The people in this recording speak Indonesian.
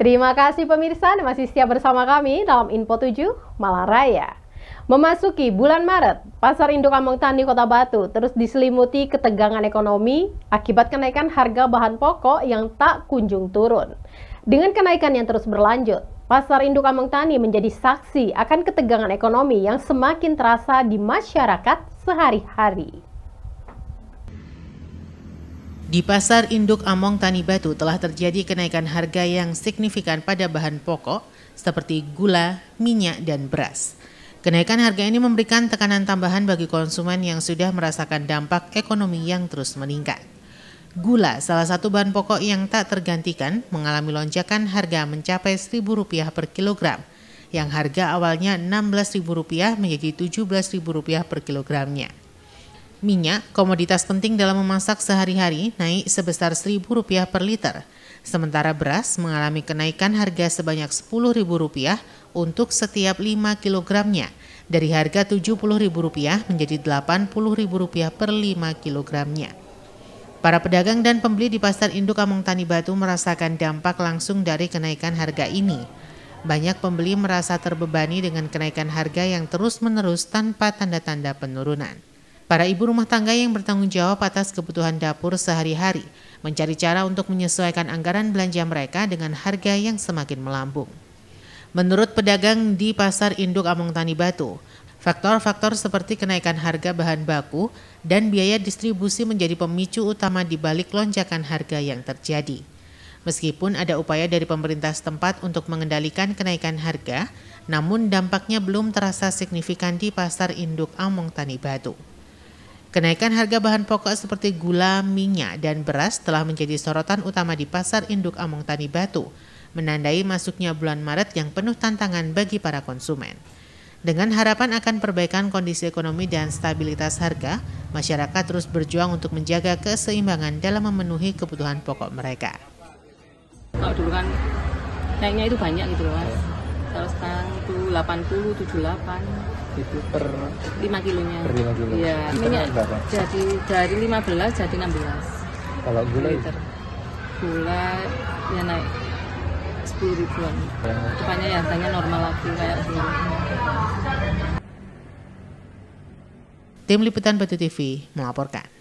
Terima kasih pemirsa dan masih setia bersama kami dalam Info 7 Malang Raya. Memasuki bulan Maret, pasar induk Among Tani Kota Batu terus diselimuti ketegangan ekonomi akibat kenaikan harga bahan pokok yang tak kunjung turun. Dengan kenaikan yang terus berlanjut, pasar induk Among Tani menjadi saksi akan ketegangan ekonomi yang semakin terasa di masyarakat sehari-hari. Di pasar induk Among Tani Batu telah terjadi kenaikan harga yang signifikan pada bahan pokok seperti gula, minyak, dan beras. Kenaikan harga ini memberikan tekanan tambahan bagi konsumen yang sudah merasakan dampak ekonomi yang terus meningkat. Gula, salah satu bahan pokok yang tak tergantikan, mengalami lonjakan harga mencapai Rp1.000 per kilogram, yang harga awalnya Rp16.000 menjadi Rp17.000 per kilogramnya. Minyak, komoditas penting dalam memasak sehari-hari, naik sebesar Rp1.000 per liter. Sementara beras mengalami kenaikan harga sebanyak Rp10.000 untuk setiap 5 kilogramnya, dari harga Rp70.000 menjadi Rp80.000 per 5 kilogramnya. Para pedagang dan pembeli di Pasar Induk Among Tani Batu merasakan dampak langsung dari kenaikan harga ini. Banyak pembeli merasa terbebani dengan kenaikan harga yang terus-menerus tanpa tanda-tanda penurunan. Para ibu rumah tangga yang bertanggung jawab atas kebutuhan dapur sehari-hari mencari cara untuk menyesuaikan anggaran belanja mereka dengan harga yang semakin melambung. Menurut pedagang di Pasar Induk Among Tani Batu, faktor-faktor seperti kenaikan harga bahan baku dan biaya distribusi menjadi pemicu utama di balik lonjakan harga yang terjadi. Meskipun ada upaya dari pemerintah setempat untuk mengendalikan kenaikan harga, namun dampaknya belum terasa signifikan di pasar induk Among Tani Batu. Kenaikan harga bahan pokok seperti gula, minyak, dan beras telah menjadi sorotan utama di pasar induk Among Tani Batu, menandai masuknya bulan Maret yang penuh tantangan bagi para konsumen. Dengan harapan akan perbaikan kondisi ekonomi dan stabilitas harga, masyarakat terus berjuang untuk menjaga keseimbangan dalam memenuhi kebutuhan pokok mereka. Kalau dulu kan naiknya itu banyak gitu loh, kalau sekarang itu 80 78 per 5 per 5 kilo iya, jadi dari 15 jadi 16 kalau gula liter ya naik 10 ribuan ya. rupanya ya tanya normal lagi kayak dulu Tim Liputan Batu TV melaporkan.